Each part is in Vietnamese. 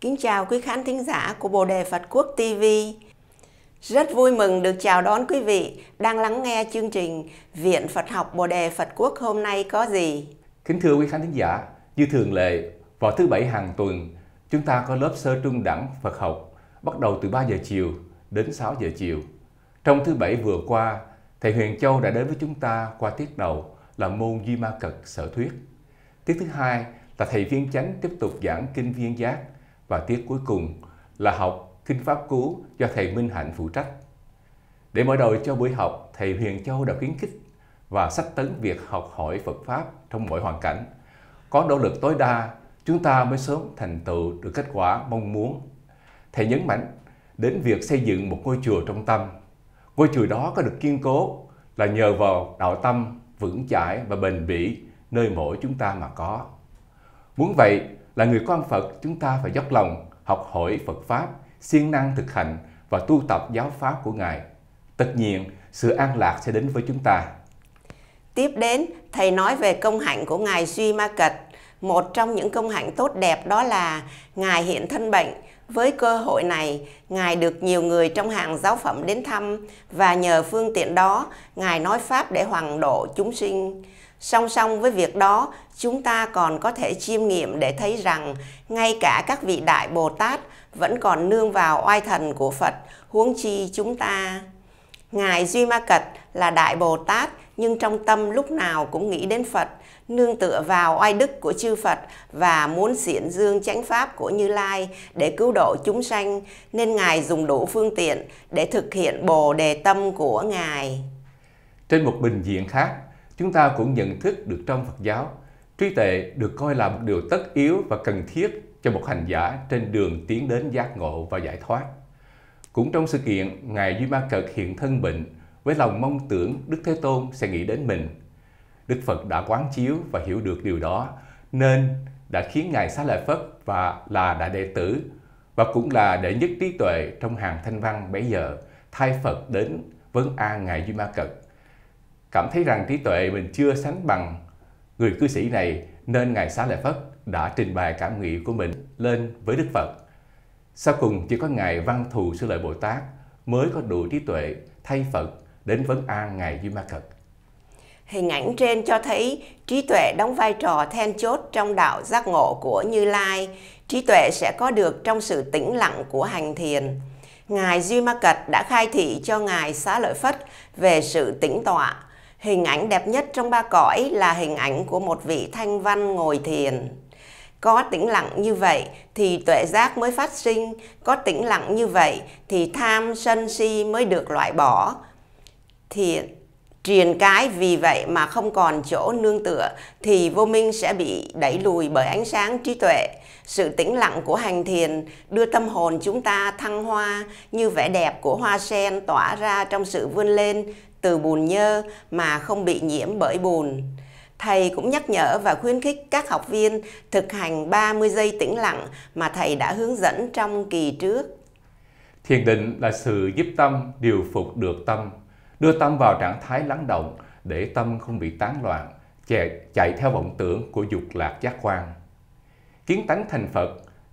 Kính chào quý khán thính giả của Bồ Đề Phật Quốc TV. Rất vui mừng được chào đón quý vị đang lắng nghe chương trình Viện Phật học Bồ đề Phật Quốc hôm nay có gì. Kính thưa quý khán thính giả, như thường lệ, vào thứ bảy hàng tuần, chúng ta có lớp sơ trung đẳng Phật học bắt đầu từ 3 giờ chiều đến 6 giờ chiều. Trong thứ bảy vừa qua, thầy Huyền Châu đã đến với chúng ta qua tiết đầu là môn Duy Ma Cật Sở Thuyết. Tiết thứ hai là thầy Viên Chánh tiếp tục giảng Kinh Viên Giác và tiết cuối cùng là học Kinh Pháp Cú do thầy Minh Hạnh phụ trách. Để mở đầu cho buổi học, thầy Huyền Châu đã khuyến khích và sách tấn việc học hỏi Phật Pháp trong mọi hoàn cảnh. Có nỗ lực tối đa, chúng ta mới sớm thành tựu được kết quả mong muốn. Thầy nhấn mạnh đến việc xây dựng một ngôi chùa trong tâm. Ngôi chùa đó có được kiên cố là nhờ vào đạo tâm vững chãi và bền bỉ nơi mỗi chúng ta mà có. Muốn vậy, là người con Phật chúng ta phải dốc lòng học hỏi Phật Pháp siêng năng thực hành và tu tập giáo pháp của Ngài. Tất nhiên, sự an lạc sẽ đến với chúng ta. Tiếp đến, Thầy nói về công hạnh của Ngài Duy Ma Kịch. Một trong những công hạnh tốt đẹp đó là Ngài hiện thân bệnh. Với cơ hội này, Ngài được nhiều người trong hàng giáo phẩm đến thăm và nhờ phương tiện đó, Ngài nói Pháp để hoàng độ chúng sinh. Song song với việc đó, chúng ta còn có thể chiêm nghiệm để thấy rằng ngay cả các vị đại Bồ Tát vẫn còn nương vào oai thần của Phật, huống chi chúng ta. Ngài Duy Ma Cật là Đại Bồ Tát nhưng trong tâm lúc nào cũng nghĩ đến Phật, nương tựa vào oai đức của chư Phật và muốn diễn dương chánh pháp của Như Lai để cứu độ chúng sanh, nên Ngài dùng đủ phương tiện để thực hiện bồ đề tâm của Ngài. Trên một bình diện khác, chúng ta cũng nhận thức được trong Phật giáo, trí tuệ được coi là một điều tất yếu và cần thiết cho một hành giả trên đường tiến đến giác ngộ và giải thoát. Cũng trong sự kiện, Ngài Duy Ma Cật hiện thân bệnh với lòng mong tưởng Đức Thế Tôn sẽ nghĩ đến mình. Đức Phật đã quán chiếu và hiểu được điều đó nên đã khiến Ngài Xá Lợi Phất và là đại đệ tử và cũng là đệ nhất trí tuệ trong hàng thanh văn bấy giờ thay Phật đến vấn an Ngài Duy Ma Cật. Cảm thấy rằng trí tuệ mình chưa sánh bằng người cư sĩ này nên Ngài Xá Lợi Phất đã trình bày cảm nghĩ của mình lên với Đức Phật. Sau cùng chỉ có Ngài Văn Thù Sư Lợi Bồ Tát mới có đủ trí tuệ thay Phật đến vấn an Ngài Duy Ma Cật. Hình ảnh trên cho thấy trí tuệ đóng vai trò then chốt trong đạo giác ngộ của Như Lai. Trí tuệ sẽ có được trong sự tĩnh lặng của hành thiền. Ngài Duy Ma Cật đã khai thị cho Ngài Xá Lợi Phất về sự tĩnh tọa. Hình ảnh đẹp nhất trong ba cõi là hình ảnh của một vị thanh văn ngồi thiền có tĩnh lặng như vậy thì tuệ giác mới phát sinh có tĩnh lặng như vậy thì tham sân si mới được loại bỏ thì triền cái vì vậy mà không còn chỗ nương tựa thì vô minh sẽ bị đẩy lùi bởi ánh sáng trí tuệ sự tĩnh lặng của hành thiền đưa tâm hồn chúng ta thăng hoa như vẻ đẹp của hoa sen tỏa ra trong sự vươn lên từ bùn nhơ mà không bị nhiễm bởi bùn Thầy cũng nhắc nhở và khuyến khích các học viên thực hành 30 giây tĩnh lặng mà thầy đã hướng dẫn trong kỳ trước. Thiền định là sự giúp tâm điều phục được tâm, đưa tâm vào trạng thái lắng động để tâm không bị tán loạn, chạy, chạy theo vọng tưởng của dục lạc giác quan. Kiến tánh thành Phật,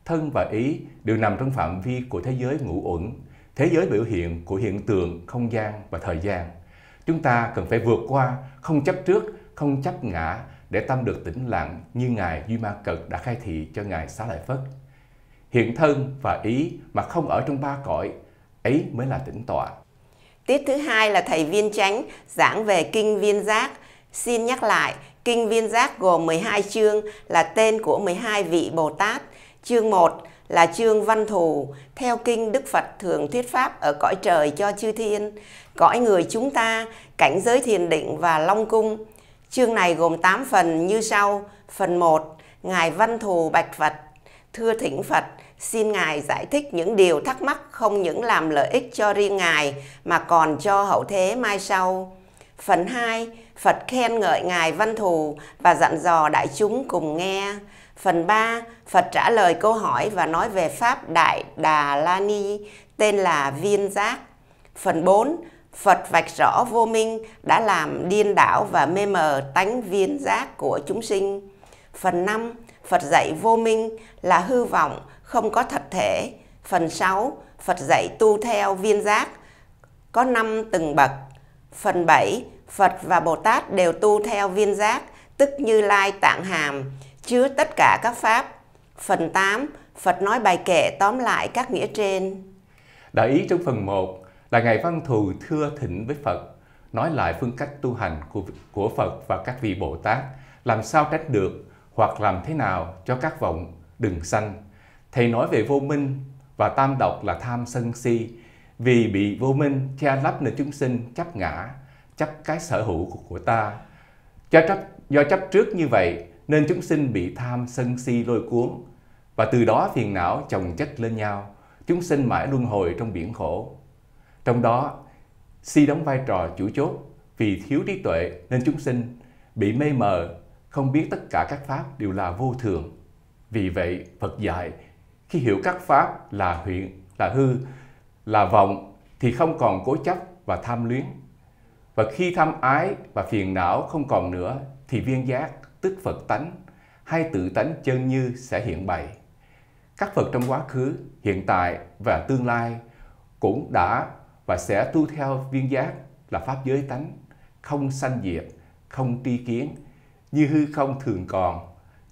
thân và ý đều nằm trong phạm vi của thế giới ngũ uẩn, thế giới biểu hiện của hiện tượng không gian và thời gian. Chúng ta cần phải vượt qua, không chấp trước không chấp ngã để tâm được tĩnh lặng như Ngài Duy Ma Cật đã khai thị cho Ngài Xá Lợi Phất. Hiện thân và ý mà không ở trong ba cõi, ấy mới là tĩnh tọa. Tiết thứ hai là thầy Viên Chánh giảng về Kinh Viên Giác. Xin nhắc lại, Kinh Viên Giác gồm 12 chương là tên của 12 vị Bồ Tát. Chương 1 là chương văn thù, theo kinh Đức Phật thường thuyết pháp ở cõi trời cho chư thiên, cõi người chúng ta, cảnh giới thiền định và long cung. Chương này gồm 8 phần như sau. Phần 1, Ngài Văn Thù Bạch Phật, thưa thỉnh Phật, xin Ngài giải thích những điều thắc mắc không những làm lợi ích cho riêng Ngài mà còn cho hậu thế mai sau. Phần 2, Phật khen ngợi Ngài Văn Thù và dặn dò đại chúng cùng nghe. Phần 3, Phật trả lời câu hỏi và nói về Pháp Đại Đà La Ni, tên là Viên Giác. Phần 4, Phật vạch rõ vô minh đã làm điên đảo và mê mờ tánh viên giác của chúng sinh. Phần 5, Phật dạy vô minh là hư vọng, không có thật thể. Phần 6, Phật dạy tu theo viên giác, có năm từng bậc. Phần 7, Phật và Bồ Tát đều tu theo viên giác, tức như lai tạng hàm, chứa tất cả các pháp. Phần 8, Phật nói bài kệ tóm lại các nghĩa trên. Đã ý trong phần 1, là ngày văn thù thưa thỉnh với Phật, nói lại phương cách tu hành của, của Phật và các vị Bồ Tát, làm sao tránh được hoặc làm thế nào cho các vọng đừng sanh. Thầy nói về vô minh và tam độc là tham sân si, vì bị vô minh che lấp nên chúng sinh chấp ngã, chấp cái sở hữu của, của ta. Do chấp, do chấp trước như vậy nên chúng sinh bị tham sân si lôi cuốn và từ đó phiền não chồng chất lên nhau, chúng sinh mãi luân hồi trong biển khổ. Trong đó, si đóng vai trò chủ chốt vì thiếu trí tuệ nên chúng sinh bị mê mờ, không biết tất cả các pháp đều là vô thường. Vì vậy, Phật dạy, khi hiểu các pháp là huyện, là hư, là vọng thì không còn cố chấp và tham luyến. Và khi tham ái và phiền não không còn nữa thì viên giác, tức Phật tánh, hay tự tánh chân như sẽ hiện bày. Các Phật trong quá khứ, hiện tại và tương lai cũng đã và sẽ tu theo viên giác là pháp giới tánh, không sanh diệt, không tri kiến, như hư không thường còn,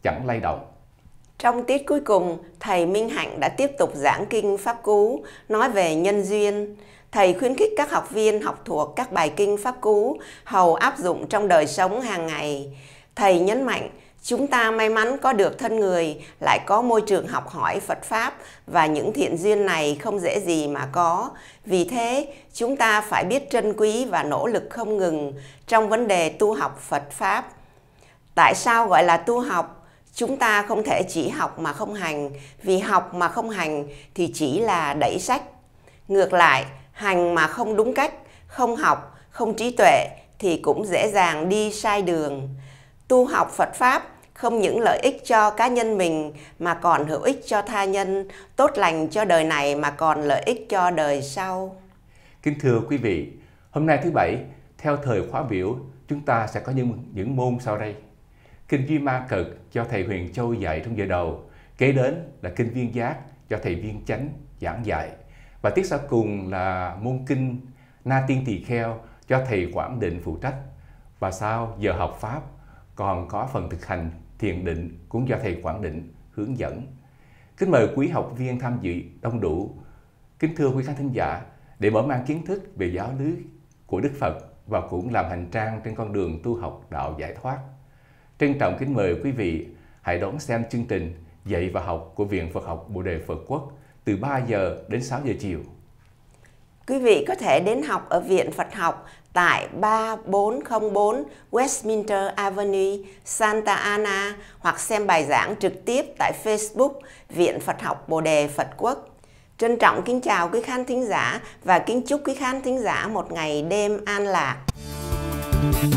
chẳng lay động. Trong tiết cuối cùng, Thầy Minh Hạnh đã tiếp tục giảng kinh Pháp Cú, nói về nhân duyên. Thầy khuyến khích các học viên học thuộc các bài kinh Pháp Cú, hầu áp dụng trong đời sống hàng ngày. Thầy nhấn mạnh, Chúng ta may mắn có được thân người, lại có môi trường học hỏi Phật Pháp và những thiện duyên này không dễ gì mà có. Vì thế, chúng ta phải biết trân quý và nỗ lực không ngừng trong vấn đề tu học Phật Pháp. Tại sao gọi là tu học? Chúng ta không thể chỉ học mà không hành, vì học mà không hành thì chỉ là đẩy sách. Ngược lại, hành mà không đúng cách, không học, không trí tuệ thì cũng dễ dàng đi sai đường. Tu học Phật Pháp không những lợi ích cho cá nhân mình mà còn hữu ích cho tha nhân, tốt lành cho đời này mà còn lợi ích cho đời sau. Kính thưa quý vị, hôm nay thứ bảy, theo thời khóa biểu, chúng ta sẽ có những những môn sau đây. Kinh Duy Ma Cực cho thầy Huyền Châu dạy trong giờ đầu, kế đến là Kinh Viên Giác cho thầy Viên Chánh giảng dạy và tiết sau cùng là môn kinh Na Tiên Tỳ Kheo cho thầy Quảng Định phụ trách và sau giờ học Pháp còn có phần thực hành thiền định cũng do thầy quản Định hướng dẫn. Kính mời quý học viên tham dự đông đủ. Kính thưa quý khán thính giả, để mở mang kiến thức về giáo lý của Đức Phật và cũng làm hành trang trên con đường tu học đạo giải thoát. Trân trọng kính mời quý vị hãy đón xem chương trình Dạy và học của Viện Phật học Bồ đề Phật Quốc từ 3 giờ đến 6 giờ chiều. Quý vị có thể đến học ở Viện Phật học tại 3404 Westminster Avenue, Santa Ana hoặc xem bài giảng trực tiếp tại Facebook Viện Phật học Bồ đề Phật quốc. Trân trọng kính chào quý khán thính giả và kính chúc quý khán thính giả một ngày đêm an lạc. Thank you.